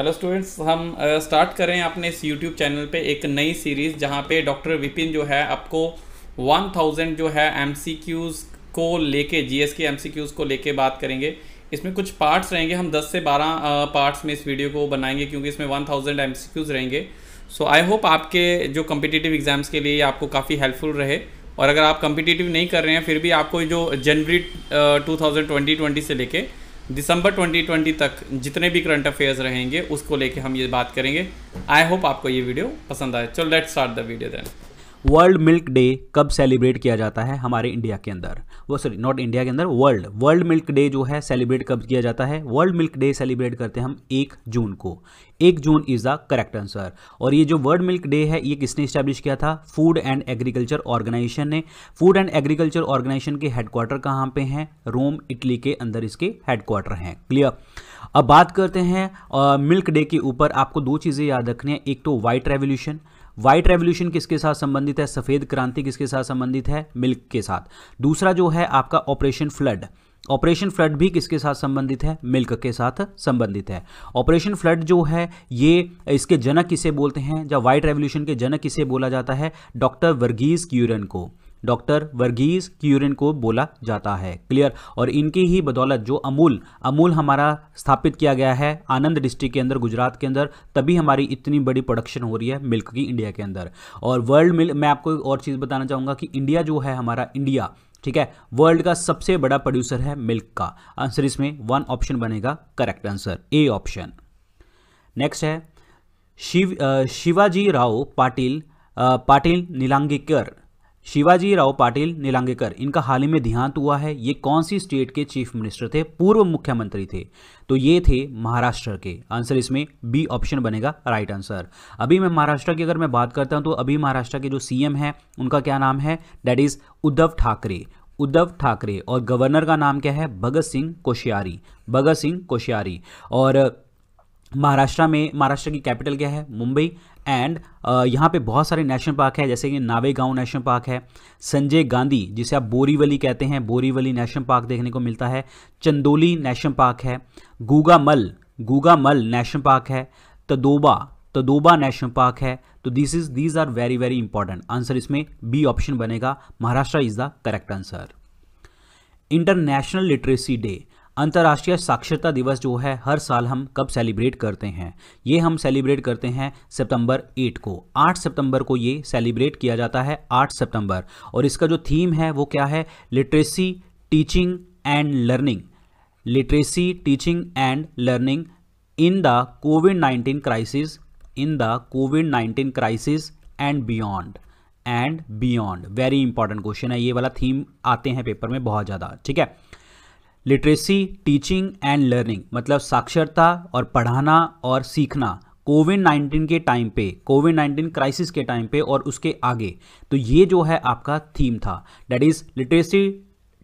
hello students हम start करें अपने इस यूट्यूब चैनल पे एक नई सीरीज़ जहाँ पे डॉक्टर विपिन जो है आपको 1000 जो है एमसीक्यूज़ को लेके जीएस के एमसीक्यूज़ को लेके बात करेंगे इसमें कुछ पार्ट्स रहेंगे हम 10 से 12 पार्ट्स में इस वीडियो को बनाएंगे क्योंकि इसमें 1000 थाउजेंड रहेंगे सो आई होप आपके जो कम्पिटिटिव एग्ज़ाम्स के लिए आपको काफ़ी हेल्पफुल रहे और अगर आप कम्पिटिटिव नहीं कर रहे हैं फिर भी आपको जो जनवरी टू थाउजेंड से लेके दिसंबर 2020 तक जितने भी करंट अफेयर्स रहेंगे उसको लेके हम ये बात करेंगे आई होप आपको ये वीडियो पसंद आए चलो let start the video then world milk day कब सेलिब्रेट किया जाता है हमारे इंडिया के अंदर वो सॉरी नॉट इंडिया के अंदर वर्ल्ड वर्ल्ड मिल्क डे जो है सेलिब्रेट कब किया जाता है वर्ल्ड मिल्क डे सेलिब्रेट करते हैं हम एक जून को एक June is the correct answer और ये जो वर्ल्ड मिल्क डे है ये किसने स्टैब्लिश किया था फूड एंड एग्रीकल्चर ऑर्गेनाइजेशन ने फूड एंड एग्रीकल्चर ऑर्गेनाइजेशन के हेडक्वार्टर कहाँ पे हैं रोम इटली के अंदर इसके हेडक्वार्टर हैं क्लियर अब बात करते हैं मिल्क डे के ऊपर आपको दो चीज़ें याद रखनी है एक तो वाइट रेवोल्यूशन व्हाइट रेवोल्यूशन किसके साथ संबंधित है सफेद क्रांति किसके साथ संबंधित है मिल्क के साथ दूसरा जो है आपका ऑपरेशन फ्लड ऑपरेशन फ्लड भी किसके साथ संबंधित है मिल्क के साथ संबंधित है ऑपरेशन फ्लड जो है ये इसके जनक किसे बोलते हैं या व्हाइट रेवोल्यूशन के जनक किसे बोला जाता है डॉक्टर वर्गीज क्यूरन को डॉक्टर वर्गीज क्यूरिन को बोला जाता है क्लियर और इनकी ही बदौलत जो अमूल अमूल हमारा स्थापित किया गया है आनंद डिस्ट्रिक्ट के अंदर गुजरात के अंदर तभी हमारी इतनी बड़ी प्रोडक्शन हो रही है मिल्क की इंडिया के अंदर और वर्ल्ड मिल्क मैं आपको और चीज़ बताना चाहूँगा कि इंडिया जो है हमारा इंडिया ठीक है वर्ल्ड का सबसे बड़ा प्रोड्यूसर है मिल्क का आंसर इसमें वन ऑप्शन बनेगा correct answer A option next है शिव शिवाजी राव पाटिल पाटिल नीलांगिकर शिवाजी राव पाटिल नीलांगेकर इनका हाल ही में देहांत हुआ है ये कौन सी स्टेट के चीफ मिनिस्टर थे पूर्व मुख्यमंत्री थे तो ये थे महाराष्ट्र के आंसर इसमें बी ऑप्शन बनेगा राइट आंसर अभी मैं महाराष्ट्र की अगर मैं बात करता हूँ तो अभी महाराष्ट्र के जो सीएम हैं उनका क्या नाम है डैट इज़ उद्धव ठाकरे उद्धव ठाकरे और गवर्नर का नाम क्या है भगत सिंह कोश्यारी भगत सिंह कोश्यारी और महाराष्ट्र में महाराष्ट्र की कैपिटल क्या है मुंबई एंड uh, यहाँ पे बहुत सारे नेशनल पार्क है जैसे कि नावेगांव नेशनल पार्क है संजय गांधी जिसे आप बोरीवली कहते हैं बोरीवली नेशनल पार्क देखने को मिलता है चंदोली नेशनल पार्क है गूगामल गूगामल नेशनल पार्क है तदोबा तदोबा नेशनल पार्क है तो this is these are very very important answer इसमें बी ऑप्शन बनेगा Maharashtra is the correct answer international literacy day अंतर्राष्ट्रीय साक्षरता दिवस जो है हर साल हम कब सेलिब्रेट करते हैं ये हम सेलिब्रेट करते हैं सितंबर 8 को 8 सितंबर को ये सेलिब्रेट किया जाता है 8 सितंबर और इसका जो थीम है वो क्या है literacy teaching and learning literacy teaching and learning in the Covid nineteen crisis in the Covid nineteen crisis and beyond and beyond very important question है ये वाला थीम आते हैं पेपर में बहुत ज़्यादा ठीक है लिटरेसी टीचिंग एंड लर्निंग मतलब साक्षरता और पढ़ाना और सीखना कोविड 19 के टाइम पे कोविड 19 क्राइसिस के टाइम पे और उसके आगे तो ये जो है आपका थीम था that is literacy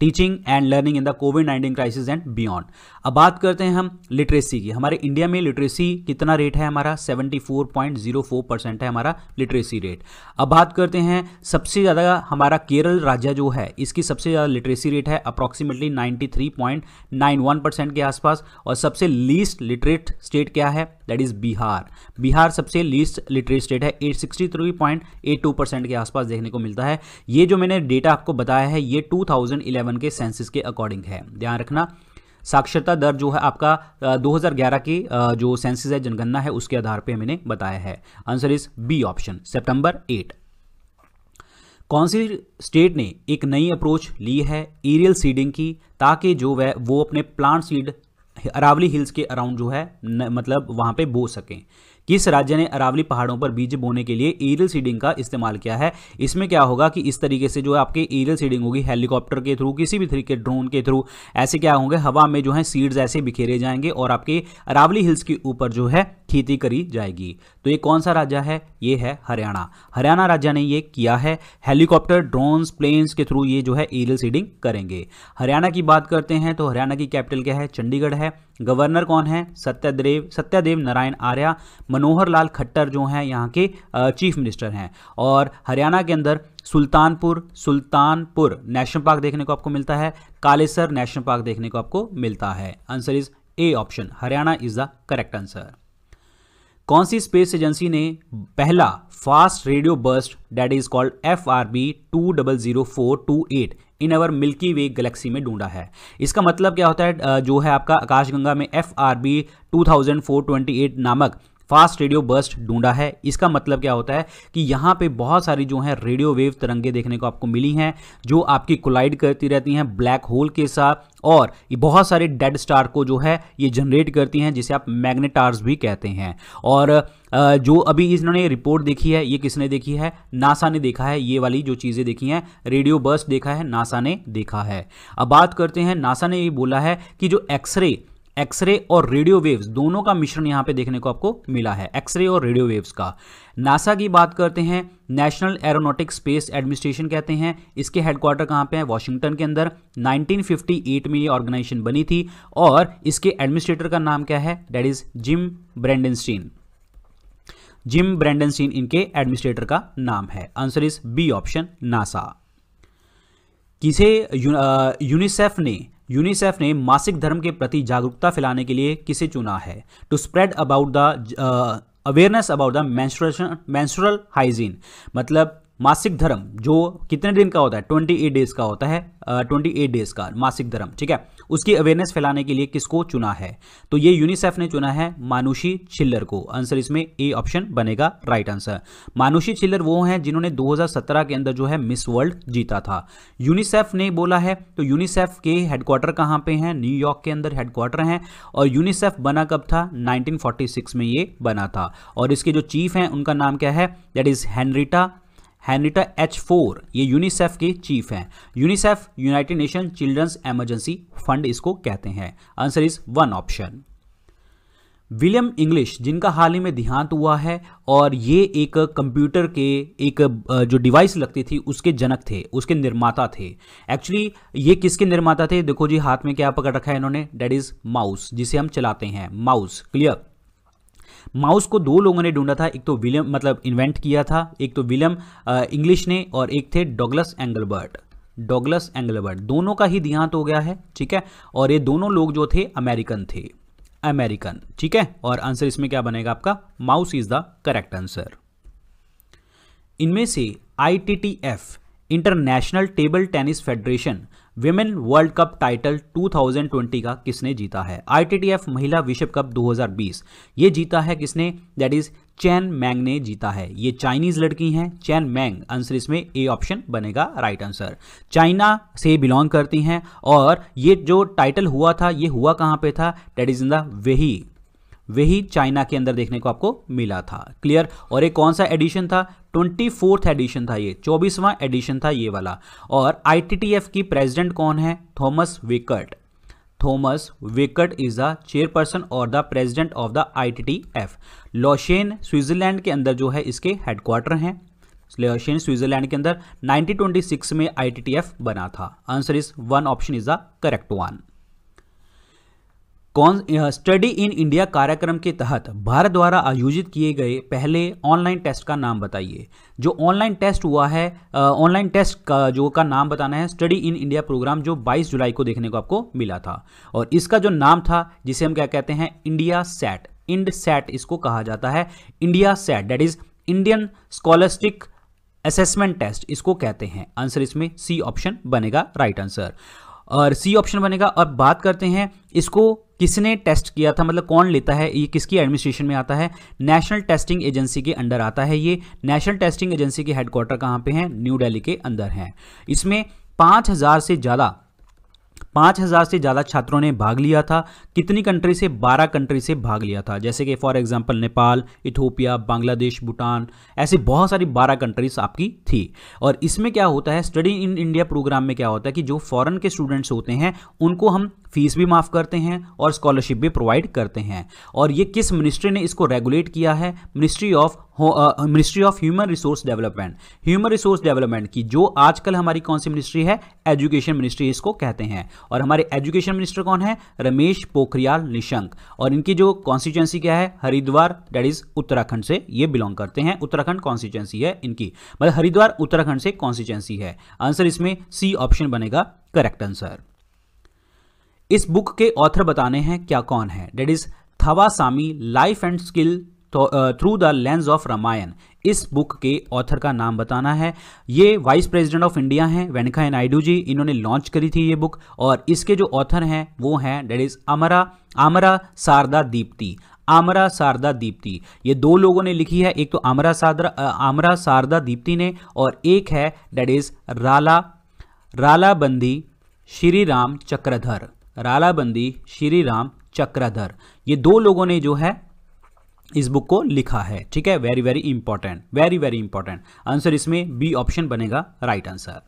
teaching and learning in the Covid nineteen crisis and beyond अब बात करते हैं हम लिटरेसी की हमारे इंडिया में लिटरेसी कितना रेट है हमारा 74.04 परसेंट है हमारा लिटरेसी रेट अब बात करते हैं सबसे ज़्यादा हमारा केरल राज्य जो है इसकी सबसे ज़्यादा लिटरेसी रेट है अप्रॉक्सीमेटली 93.91 परसेंट के आसपास और सबसे लीस्ट लिटरेट स्टेट क्या है दैट इज़ बिहार बिहार सबसे लीस्ट लिटरेट स्टेट है at sixty three point eight two percent के आसपास देखने को मिलता है ये जो मैंने डेटा आपको बताया है ये टू थाउजेंड इलेवन 2011 के सेंसिस के अकॉर्डिंग है ध्यान रखना साक्षरता दर जो है आपका 2011 की जो सेंसिस है जनगणना है उसके आधार पे मैंने बताया है आंसर इज बी ऑप्शन सितंबर एट कौन सी स्टेट ने एक नई अप्रोच ली है एरियल सीडिंग की ताकि जो वह वो अपने प्लांट सीड अरावली हिल्स के अराउंड जो है न, मतलब वहां पे बो सकें किस राज्य ने अरावली पहाड़ों पर बीज बोने के लिए एरियल सीडिंग का इस्तेमाल किया है इसमें क्या होगा कि इस तरीके से जो है आपके एरियल सीडिंग होगी हेलीकॉप्टर के थ्रू किसी भी तरीके ड्रोन के थ्रू ऐसे क्या होंगे हवा में जो है सीड्स ऐसे बिखेरे जाएंगे और आपके अरावली हिल्स के ऊपर जो है खेती करी जाएगी तो ये कौन सा राज्य है ये है हरियाणा हरियाणा राज्य ने ये किया है हेलीकॉप्टर ड्रोन्स प्लेन्स के थ्रू ये जो है एरियल सीडिंग करेंगे हरियाणा की बात करते हैं तो हरियाणा की कैपिटल क्या है चंडीगढ़ है गवर्नर कौन है सत्यदेव सत्यादेव नारायण आर्या मनोहर लाल खट्टर जो हैं यहाँ के चीफ मिनिस्टर हैं और हरियाणा के अंदर सुल्तानपुर सुल्तानपुर नेशनल पार्क देखने को आपको मिलता है कालेसर नेशनल पार्क देखने को आपको मिलता है answer is A option Haryana is the correct answer कौन सी स्पेस एजेंसी ने पहला fast radio burst that is called F R B two double zero four two eight in our Milky Way galaxy में ढूंढा है इसका मतलब क्या होता है जो है आपका आकाशगंगा में एफ आर बी टू नामक फास्ट रेडियो बर्स्ट ढूंढा है इसका मतलब क्या होता है कि यहाँ पे बहुत सारी जो है रेडियो वेव तरंगे देखने को आपको मिली हैं जो आपकी कोलाइड करती रहती हैं ब्लैक होल के साथ और ये बहुत सारे डेड स्टार को जो है ये जनरेट करती हैं जिसे आप मैग्नेटार्स भी कहते हैं और जो अभी इन्होंने रिपोर्ट देखी है ये किसने देखी है नासा ने देखा है ये वाली जो चीज़ें देखी हैं रेडियो बर्स्ट देखा है नासा ने देखा है अब बात करते हैं नासा ने ये बोला है कि जो एक्सरे एक्सरे और रेडियो वेव्स दोनों का मिश्रण यहाँ पे देखने को आपको मिला है एक्सरे और रेडियो वेव्स का नासा की बात करते हैं नेशनल एरोनॉटिक स्पेस एडमिनिस्ट्रेशन कहते हैं इसके हेडक्वार्टर कहाँ पे है वाशिंगटन के अंदर 1958 में ये ऑर्गेनाइजेशन बनी थी और इसके एडमिनिस्ट्रेटर का नाम क्या है that is Jim Bridenstine Jim Bridenstine इनके एडमिनिस्ट्रेटर का नाम है answer is B option NASA किसे यूनिसेफ uh, ने यूनिसेफ ने मासिक धर्म के प्रति जागरूकता फैलाने के लिए किसे चुना है to spread about the awareness about the मैं मैंसुरल हाइजीन मतलब मासिक धर्म जो कितने दिन का होता है ट्वेंटी एट डेज का होता है ट्वेंटी एट डेज का मासिक धर्म ठीक है उसकी अवेयरनेस फैलाने के लिए किसको चुना है तो ये यूनिसेफ ने चुना है मानुषी छिल्लर को आंसर इसमें ए ऑप्शन बनेगा राइट आंसर मानुषी छिल्लर वो हैं जिन्होंने 2017 के अंदर जो है मिस वर्ल्ड जीता था यूनिसेफ ने बोला है तो यूनिसेफ के हेडक्वार्टर कहाँ पे हैं न्यूयॉर्क के अंदर हेडक्वार्टर हैं और यूनिसेफ बना कब था नाइनटीन में ये बना था और इसके जो चीफ हैं उनका नाम क्या है that is Henrietta Henrietta H Fore ये यूनिसेफ के चीफ हैं UNICEF United Nation children's emergency fund इसको कहते हैं answer is one option William English जिनका हाल ही में देहांत हुआ है और ये एक कंप्यूटर के एक जो डिवाइस लगती थी उसके जनक थे उसके निर्माता थे एक्चुअली ये किसके निर्माता थे देखो जी हाथ में क्या पकड़ रखा है इन्होंने डेट इज माउस जिसे हम चलाते हैं माउस क्लियर माउस को दो लोगों ने ढूंढा था एक तो विलियम मतलब इन्वेंट किया था एक तो विलियम इंग्लिश ने और एक थे डॉगलस एंगलबर्ट डॉगलस एंगलबर्ट दोनों का ही देहांत हो गया है ठीक है और ये दोनों लोग जो थे अमेरिकन थे अमेरिकन ठीक है और आंसर इसमें क्या बनेगा आपका mouse is the correct answer इनमें से I T T F international table tennis federation women world cup title 2020 का किसने जीता है आईटीटीएफ महिला विश्व कप 2020 ये जीता है किसने दैट इज चैन मैंग ने जीता है ये चाइनीज लड़की हैं चैन मैंग आंसर इसमें ए ऑप्शन बनेगा राइट आंसर चाइना से बिलोंग करती हैं और ये जो टाइटल हुआ था ये हुआ कहाँ पे था डेट इज इन द वेही वही चाइना के अंदर देखने को आपको मिला था क्लियर और एक कौन सा एडिशन था ट्वेंटी फोर्थ एडिशन था ये चौबीसवां एडिशन था ये वाला और आईटीटीएफ की प्रेसिडेंट कौन है Thomas Weikert Thomas Weikert is the chairperson और the president of the ITTF Lausanne Switzerland के अंदर जो है इसके हेडक्वार्टर हैं लोशेन स्विट्जरलैंड के अंदर 1926 में आईटीटीएफ बना था answer is one option is the correct one कौन स्टडी इन इंडिया कार्यक्रम के तहत भारत द्वारा आयोजित किए गए पहले ऑनलाइन टेस्ट का नाम बताइए जो ऑनलाइन टेस्ट हुआ है ऑनलाइन टेस्ट का जो का नाम बताना है स्टडी इन इंडिया प्रोग्राम जो 22 जुलाई को देखने को आपको मिला था और इसका जो नाम था जिसे हम क्या कहते हैं इंडिया सेट इंड सेट इसको कहा जाता है India SAT that is Indian scholastic assessment test इसको कहते हैं आंसर इसमें सी ऑप्शन बनेगा राइट right आंसर और सी ऑप्शन बनेगा अब बात करते हैं इसको किसने टेस्ट किया था मतलब कौन लेता है ये किसकी एडमिनिस्ट्रेशन में आता है नेशनल टेस्टिंग एजेंसी के अंडर आता है ये नेशनल टेस्टिंग एजेंसी के हेडक्वार्टर कहाँ पे हैं न्यू दिल्ली के अंदर हैं इसमें पाँच हज़ार से ज़्यादा पाँच हज़ार से ज़्यादा छात्रों ने भाग लिया था कितनी कंट्री से बारह कंट्री से भाग लिया था जैसे कि for example Nepal Ethiopia Bangladesh Bhutan ऐसी बहुत सारी बारह कंट्रीज आपकी थी और इसमें क्या होता है स्टडी इन इंडिया प्रोग्राम में क्या होता है कि जो फॉरन के स्टूडेंट्स होते हैं उनको हम फीस भी माफ़ करते हैं और स्कॉलरशिप भी प्रोवाइड करते हैं और ये किस मिनिस्ट्री ने इसको रेगुलेट किया है ministry of ministry of human resource development human resource development की जो आजकल हमारी कौन सी मिनिस्ट्री है एजुकेशन मिनिस्ट्री इसको कहते हैं और हमारे एजुकेशन मिनिस्टर कौन है रमेश पोखरियाल निशंक और इनकी जो कॉन्स्टिट्यूंसी क्या है हरिद्वार डेट इज उत्तराखंड से ये बिलोंग करते हैं उत्तराखंड कॉन्स्टिट्यूंसी है इनकी मतलब हरिद्वार उत्तराखंड से कॉन्स्टिट्यूंसी है आंसर इसमें सी ऑप्शन बनेगा करेक्ट आंसर इस बुक के ऑथर बताने हैं क्या कौन है that is Thavasami life and skill through the lens of Ramayana इस बुक के ऑथर का नाम बताना है ये वाइस प्रेसिडेंट ऑफ इंडिया हैं वेंकैया नायडू जी इन्होंने लॉन्च करी थी ये बुक और इसके जो ऑथर हैं वो हैं डेट इज़ अमरा आमरा शारदा दीप्ति आमरा शारदा दीप्ति ये दो लोगों ने लिखी है एक तो आमरा सादरा आमरा शारदा दीप्ति ने और एक है डेट इज़ राला रालाबंदी श्री राम चक्रधर रालाबंदी श्री राम चक्रधर ये दो लोगों ने जो है इस बुक को लिखा है ठीक है very very important very very important answer इसमें बी ऑप्शन बनेगा right answer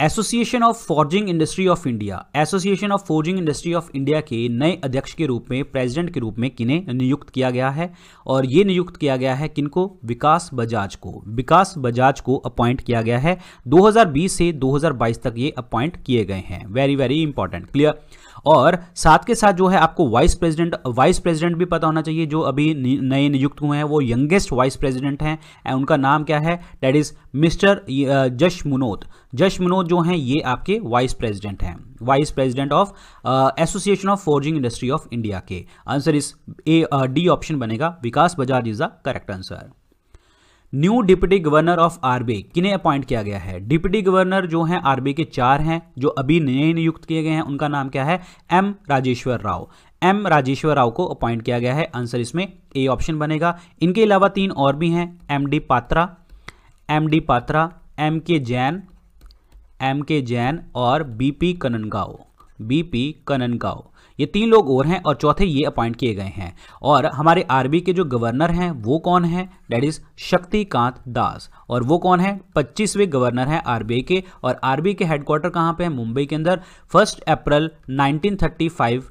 association of forging industry of India association of forging industry of India के नए अध्यक्ष के रूप में प्रेसिडेंट के रूप में किन्हें नियुक्त किया गया है और ये नियुक्त किया गया है किनको विकास बजाज को विकास बजाज को अपॉइंट किया गया है 2020 से 2022 तक ये अपॉइंट किए गए हैं वेरी वेरी इंपॉर्टेंट क्लियर और साथ के साथ जो है आपको वाइस प्रेसिडेंट वाइस प्रेसिडेंट भी पता होना चाहिए जो अभी नए नियुक्त हुए हैं वो यंगेस्ट वाइस प्रेसिडेंट हैं एंड उनका नाम क्या है डेट इज़ मिस्टर जश मुनोद जश मुनोद जो हैं ये आपके वाइस प्रेसिडेंट हैं vice president of association of forging industry of India के आंसर इस ए डी ऑप्शन बनेगा Vikas Bajaj is the correct answer new deputy governor of RBI किन्हें अपॉइंट किया गया है डिप्टी गवर्नर जो हैं आरबी के चार हैं जो अभी नए नियुक्त किए गए हैं उनका नाम क्या है एम राजेश्वर राव एम राजेश्वर राव को अपॉइंट किया गया है आंसर इसमें ए ऑप्शन बनेगा इनके अलावा तीन और भी हैं M D Patra M D Patra M K Jain M K Jain और B P Kanungo B P Kanungo ये तीन लोग और हैं और चौथे ये अपॉइंट किए गए हैं और हमारे आरबी के जो गवर्नर हैं वो कौन है डेट इज शक्तिकांत दास और वो कौन है पच्चीसवें गवर्नर हैं आरबीआई के और आरबी के हेडक्वार्टर कहाँ पे है मुंबई के अंदर फर्स्ट अप्रैल 1935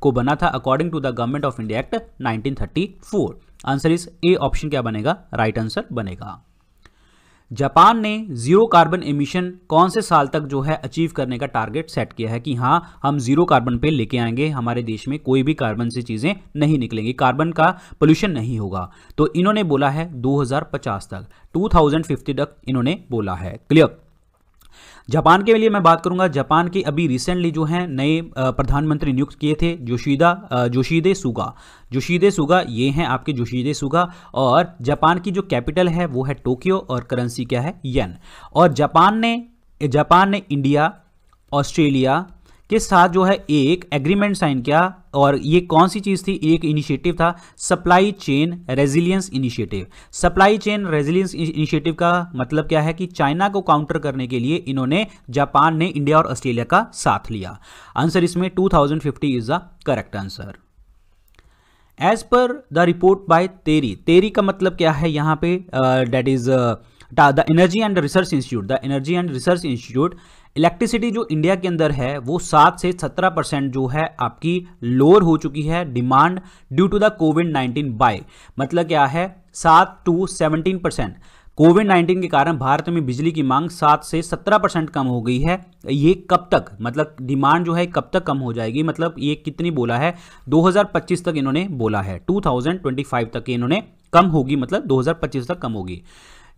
को बना था according to the government of India act 1934 answer is A option क्या बनेगा राइट right आंसर बनेगा जापान ने जीरो कार्बन एमिशन कौन से साल तक जो है अचीव करने का टारगेट सेट किया है कि हाँ हम जीरो कार्बन पे लेके आएंगे हमारे देश में कोई भी कार्बन से चीज़ें नहीं निकलेंगी कार्बन का पोल्यूशन नहीं होगा तो इन्होंने बोला है 2050 तक 2050 तक इन्होंने बोला है क्लियर जापान के लिए मैं बात करूंगा जापान के अभी रिसेंटली जो हैं नए प्रधानमंत्री नियुक्त किए थे जोशीदा जोशीदे सुगा जोशीदे सुगा ये हैं आपके जोशीदे सुगा और जापान की जो कैपिटल है वो है टोक्यो और करेंसी क्या है येन और जापान ने जापान ने इंडिया ऑस्ट्रेलिया के साथ जो है एक एग्रीमेंट साइन किया और ये कौन सी चीज़ थी एक इनिशिएटिव था supply chain resilience initiative supply chain resilience initiative का मतलब क्या है कि चाइना को काउंटर करने के लिए इन्होंने जापान ने इंडिया और ऑस्ट्रेलिया का साथ लिया आंसर इसमें 2050 is the correct answer as per the report by TERI TERI का मतलब क्या है यहां पर that is the energy and research institute the energy and research institute electricity जो इंडिया के अंदर है वो सात से सत्रह परसेंट जो है आपकी लोअर हो चुकी है demand due to the Covid nineteen by मतलब क्या है सात to seventeen percent COVID nineteen के कारण भारत में बिजली की मांग सात से सत्रह परसेंट कम हो गई है ये कब तक मतलब डिमांड जो है कब तक कम हो जाएगी मतलब ये कितनी बोला है 2025 तक इन्होंने बोला है 2025 तक इन्होंने कम होगी मतलब 2025 तक कम होगी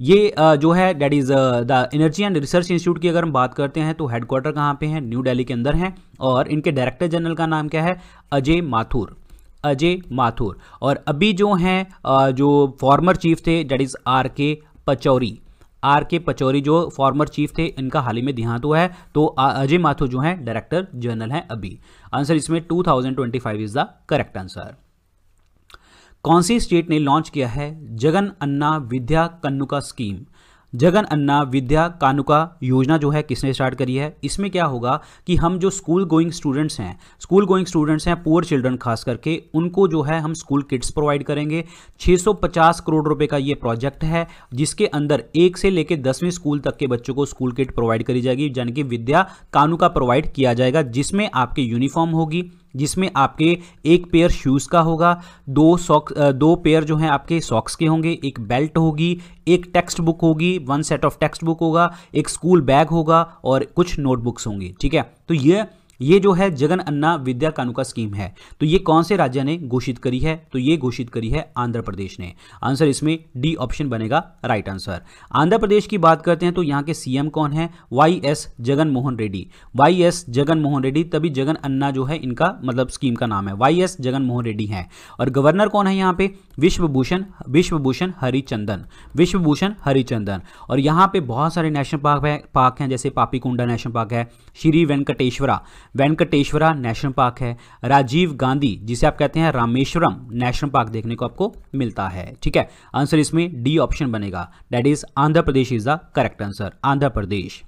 ये जो है that is the energy and research institute की अगर हम बात करते हैं तो हेडक्वार्टर कहाँ पे है न्यू दिल्ली के अंदर है और इनके डायरेक्टर जनरल का नाम क्या है अजय माथुर अजय माथुर और अभी जो हैं जो फॉर्मर चीफ थे that is R K Pachauri are K Pachauri जो फॉर्मर चीफ थे इनका हाल ही में देहांत हुआ है तो अजय माथुर जो हैं डायरेक्टर जनरल हैं अभी आंसर इसमें 2025 इज द करेक्ट आंसर कौन सी स्टेट ने लॉन्च किया है जगन अन्ना विद्या कन्नुका स्कीम जगन अन्ना विद्या कानुका योजना जो है किसने स्टार्ट करी है इसमें क्या होगा कि हम जो स्कूल गोइंग स्टूडेंट्स हैं स्कूल गोइंग स्टूडेंट्स हैं पुअर चिल्ड्रन खास करके उनको जो है हम स्कूल किट्स प्रोवाइड करेंगे 650 करोड़ रुपए का ये प्रोजेक्ट है जिसके अंदर एक से लेकर दसवीं स्कूल तक के बच्चों को स्कूल किट प्रोवाइड करी जाएगी यानी कि विद्या कानुका प्रोवाइड किया जाएगा जिसमें आपकी यूनिफॉर्म होगी जिसमें आपके एक पेयर शूज़ का होगा दो सॉक्स दो पेयर जो हैं आपके सॉक्स के होंगे एक बेल्ट होगी एक टेक्स्ट बुक होगी one set of textbook होगा एक स्कूल बैग होगा और कुछ नोटबुक्स होंगी ठीक है तो ये ये जो है जगन अन्ना विद्या का स्कीम है तो ये कौन से राज्य ने घोषित करी है तो ये घोषित करी है आंध्र प्रदेश ने आंसर इसमें डी ऑप्शन बनेगा राइट आंसर आंध्र प्रदेश की बात करते हैं तो यहाँ के सीएम कौन है Y S Jagan Mohan Reddy Y S Jagan Mohan Reddy तभी जगन अन्ना जो है इनका मतलब स्कीम का नाम है वाई एस जगन मोहन रेड्डी है और गवर्नर कौन है यहाँ पे विश्वभूषण विश्वभूषण हरिचंदन विश्वभूषण हरिचंदन और यहाँ पे बहुत सारे नेशनल पार्क है पार्क हैं जैसे पापी नेशनल पार्क है श्री वेंकटेश्वरा वेंकटेश्वरा नेशनल पार्क है राजीव गांधी जिसे आप कहते हैं रामेश्वरम नेशनल पार्क देखने को आपको मिलता है ठीक है आंसर इसमें डी ऑप्शन बनेगा that is Andhra Pradesh is the correct answer Andhra Pradesh